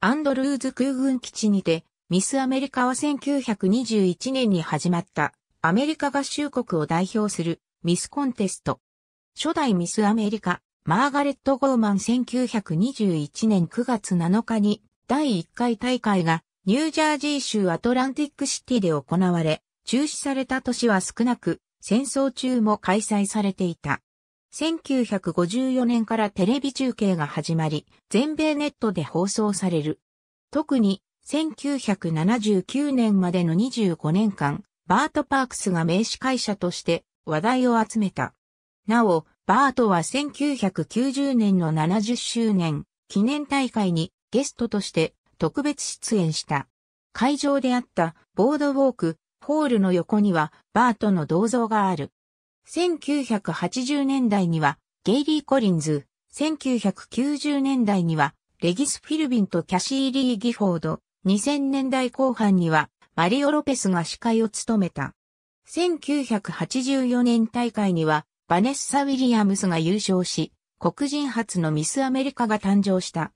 アンドルーズ空軍基地にて、ミスアメリカは1921年に始まったアメリカ合衆国を代表するミスコンテスト。初代ミスアメリカ、マーガレット・ゴーマン1921年9月7日に第1回大会がニュージャージー州アトランティックシティで行われ、中止された年は少なく、戦争中も開催されていた。1954年からテレビ中継が始まり、全米ネットで放送される。特に、1979年までの25年間、バート・パークスが名司会者として話題を集めた。なお、バートは1990年の70周年記念大会にゲストとして特別出演した。会場であったボードウォーク、ホールの横にはバートの銅像がある。1980年代にはゲイリー・コリンズ、1990年代にはレギス・フィルビンとキャシー・リー・ギフォード、2000年代後半にはマリオ・ロペスが司会を務めた。1984年大会にはバネッサ・ウィリアムスが優勝し、黒人初のミスアメリカが誕生した。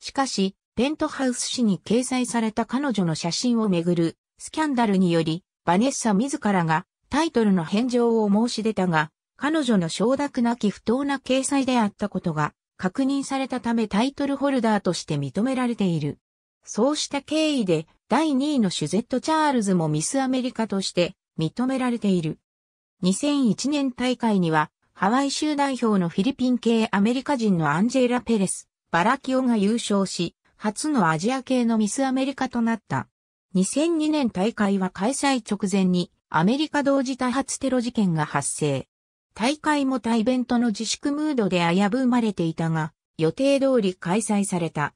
しかし、ペントハウス誌に掲載された彼女の写真をめぐるスキャンダルにより、バネッサ自らがタイトルの返上を申し出たが、彼女の承諾なき不当な掲載であったことが確認されたためタイトルホルダーとして認められている。そうした経緯で第2位のシュゼット・チャールズもミスアメリカとして認められている。2001年大会にはハワイ州代表のフィリピン系アメリカ人のアンジェラ・ペレス、バラキオが優勝し、初のアジア系のミスアメリカとなった。2002年大会は開催直前にアメリカ同時多発テロ事件が発生。大会も大イベントの自粛ムードで危ぶまれていたが、予定通り開催された。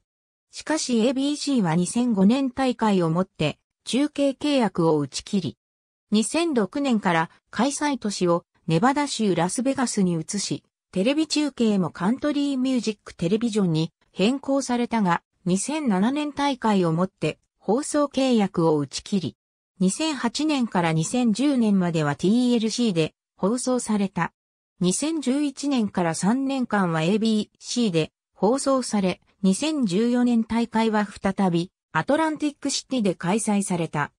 しかし ABC は2005年大会をもって中継契約を打ち切り、2006年から開催都市をネバダ州ラスベガスに移し、テレビ中継もカントリーミュージックテレビジョンに変更されたが、2007年大会をもって放送契約を打ち切り、2008年から2010年までは TLC で放送された。2011年から3年間は ABC で放送され、2014年大会は再びアトランティックシティで開催された。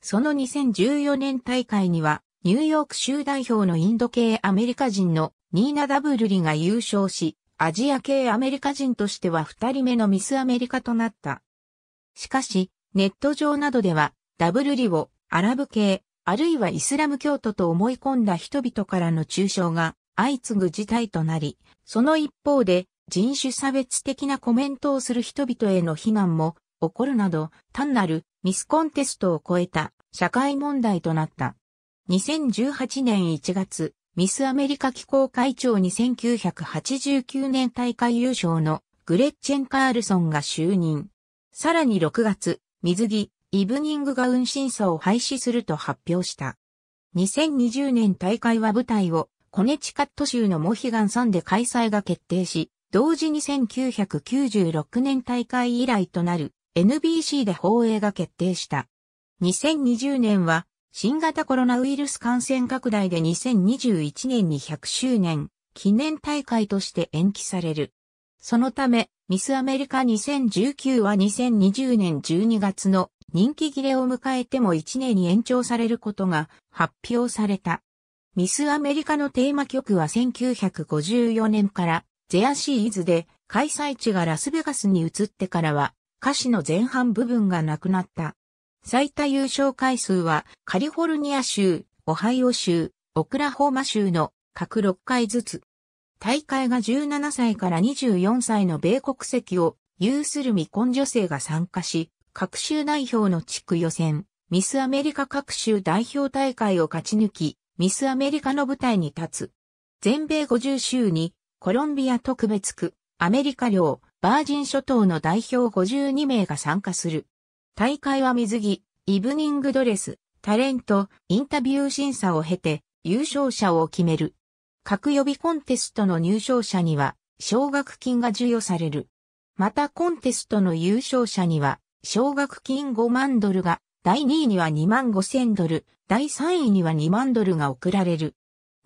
その2014年大会にはニューヨーク州代表のインド系アメリカ人のニーナ・ダブルリが優勝し、アジア系アメリカ人としては二人目のミスアメリカとなった。しかし、ネット上などではダブルリをアラブ系、あるいはイスラム教徒と思い込んだ人々からの中傷が相次ぐ事態となり、その一方で人種差別的なコメントをする人々への非難も起こるなど、単なるミスコンテストを超えた社会問題となった。2018年1月、ミスアメリカ機構会長に1989年大会優勝のグレッチェン・カールソンが就任。さらに6月、水着、イブニングガウン審査を廃止すると発表した。2020年大会は舞台をコネチカット州のモヒガンんで開催が決定し、同時に1996年大会以来となる NBC で放映が決定した。2020年は新型コロナウイルス感染拡大で2021年に100周年記念大会として延期される。そのため、ミスアメリカ2019は2020年12月の任期切れを迎えても1年に延長されることが発表された。ミスアメリカのテーマ曲は1954年からゼアシーズで開催地がラスベガスに移ってからは歌詞の前半部分がなくなった。最多優勝回数はカリフォルニア州、オハイオ州、オクラホーマ州の各6回ずつ。大会が17歳から24歳の米国籍を有する未婚女性が参加し、各州代表の地区予選、ミスアメリカ各州代表大会を勝ち抜き、ミスアメリカの舞台に立つ。全米50州に、コロンビア特別区、アメリカ領、バージン諸島の代表52名が参加する。大会は水着、イブニングドレス、タレント、インタビュー審査を経て、優勝者を決める。各予備コンテストの入賞者には、奨学金が授与される。またコンテストの優勝者には、奨学金5万ドルが、第2位には2万5千ドル、第3位には2万ドルが贈られる。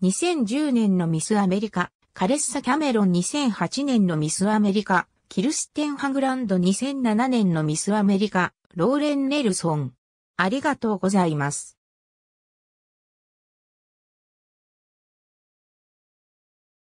2010年のミスアメリカ、カレッサ・キャメロン2008年のミスアメリカ、キルステン・ハグランド2007年のミスアメリカ、ローレン・ネルソン。ありがとうございます。